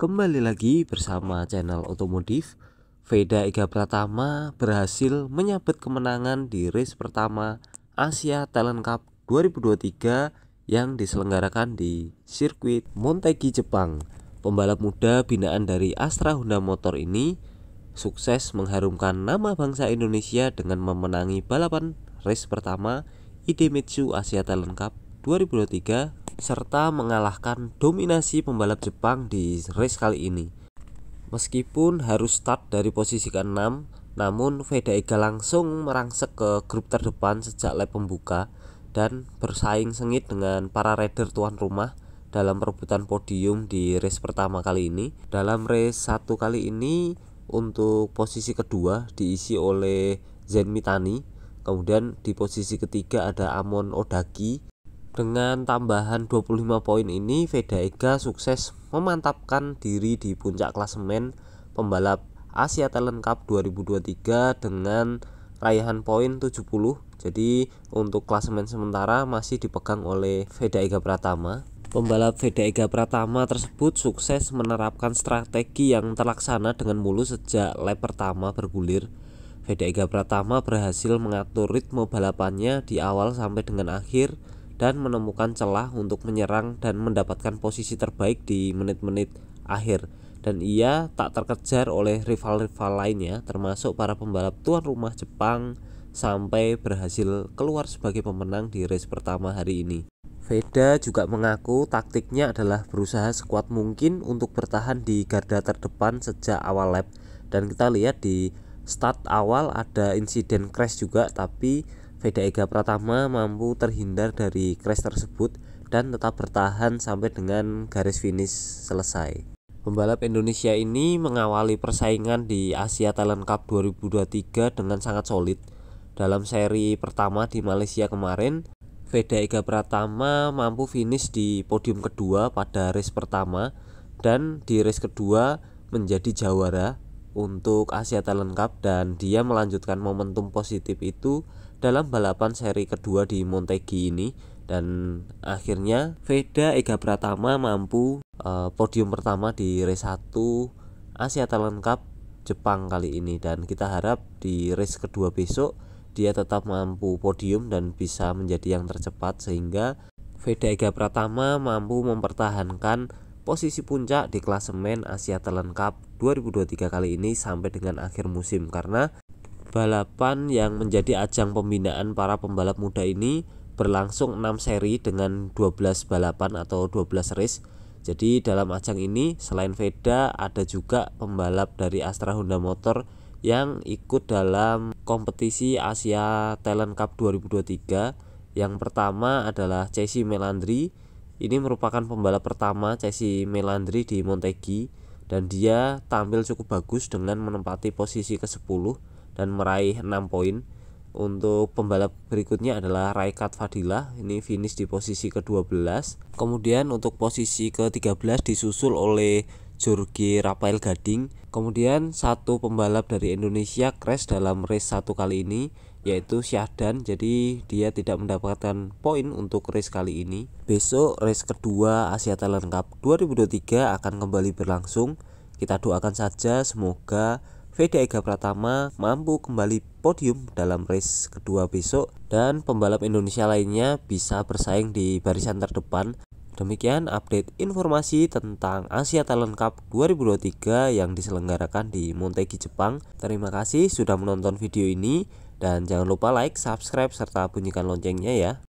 Kembali lagi bersama channel otomotif Veda Iga Pratama berhasil menyabet kemenangan di race pertama Asia Talent Cup 2023 yang diselenggarakan di sirkuit Montegi Jepang Pembalap muda binaan dari Astra Honda Motor ini sukses mengharumkan nama bangsa Indonesia dengan memenangi balapan race pertama Idemitsu Asia Talent Cup 2023 serta mengalahkan dominasi pembalap Jepang di race kali ini. Meskipun harus start dari posisi ke-6, namun Ega langsung merangsek ke grup terdepan sejak lap pembuka dan bersaing sengit dengan para rider tuan rumah dalam perebutan podium di race pertama kali ini. Dalam race satu kali ini untuk posisi kedua diisi oleh Zen Mitani, kemudian di posisi ketiga ada Amon Odaki, dengan tambahan 25 poin ini, Veda Ega sukses memantapkan diri di puncak klasemen pembalap Asia Talent Cup 2023 dengan raihan poin 70. Jadi untuk klasemen sementara masih dipegang oleh Veda Ega Pratama. Pembalap Veda Ega Pratama tersebut sukses menerapkan strategi yang terlaksana dengan mulus sejak lap pertama bergulir. Veda Ega Pratama berhasil mengatur ritme balapannya di awal sampai dengan akhir dan menemukan celah untuk menyerang dan mendapatkan posisi terbaik di menit-menit akhir dan ia tak terkejar oleh rival-rival lainnya termasuk para pembalap tuan rumah Jepang sampai berhasil keluar sebagai pemenang di race pertama hari ini. Veda juga mengaku taktiknya adalah berusaha sekuat mungkin untuk bertahan di garda terdepan sejak awal lap dan kita lihat di start awal ada insiden crash juga tapi Veda Ega Pratama mampu terhindar dari crash tersebut dan tetap bertahan sampai dengan garis finish selesai. Pembalap Indonesia ini mengawali persaingan di Asia Talent Cup 2023 dengan sangat solid. Dalam seri pertama di Malaysia kemarin, Veda Ega Pratama mampu finish di podium kedua pada race pertama dan di race kedua menjadi jawara untuk Asia Talent Cup dan dia melanjutkan momentum positif itu dalam balapan seri kedua di Montegi ini dan akhirnya Veda Ega Pratama mampu uh, podium pertama di race 1 Asia Talent Cup Jepang kali ini dan kita harap di race kedua besok dia tetap mampu podium dan bisa menjadi yang tercepat sehingga Veda Ega Pratama mampu mempertahankan posisi puncak di klasemen Asia Talent Cup 2023 kali ini sampai dengan akhir musim karena balapan yang menjadi ajang pembinaan para pembalap muda ini berlangsung 6 seri dengan 12 balapan atau 12 race jadi dalam ajang ini selain Veda ada juga pembalap dari Astra Honda Motor yang ikut dalam kompetisi Asia Talent Cup 2023 yang pertama adalah Chasey Melandri ini merupakan pembalap pertama Casey Melandri di Montegi dan dia tampil cukup bagus dengan menempati posisi ke-10 dan meraih 6 poin. Untuk pembalap berikutnya adalah Raikat Fadila, ini finish di posisi ke-12. Kemudian untuk posisi ke-13 disusul oleh Jurgi Rafael Gading. Kemudian satu pembalap dari Indonesia crash dalam race satu kali ini yaitu Syahdan jadi dia tidak mendapatkan poin untuk race kali ini besok race kedua Asia Talent Cup 2023 akan kembali berlangsung kita doakan saja semoga Veda Ega Pratama mampu kembali podium dalam race kedua besok dan pembalap Indonesia lainnya bisa bersaing di barisan terdepan Demikian update informasi tentang Asia Talent Cup 2023 yang diselenggarakan di Montegi, Jepang. Terima kasih sudah menonton video ini dan jangan lupa like, subscribe, serta bunyikan loncengnya ya.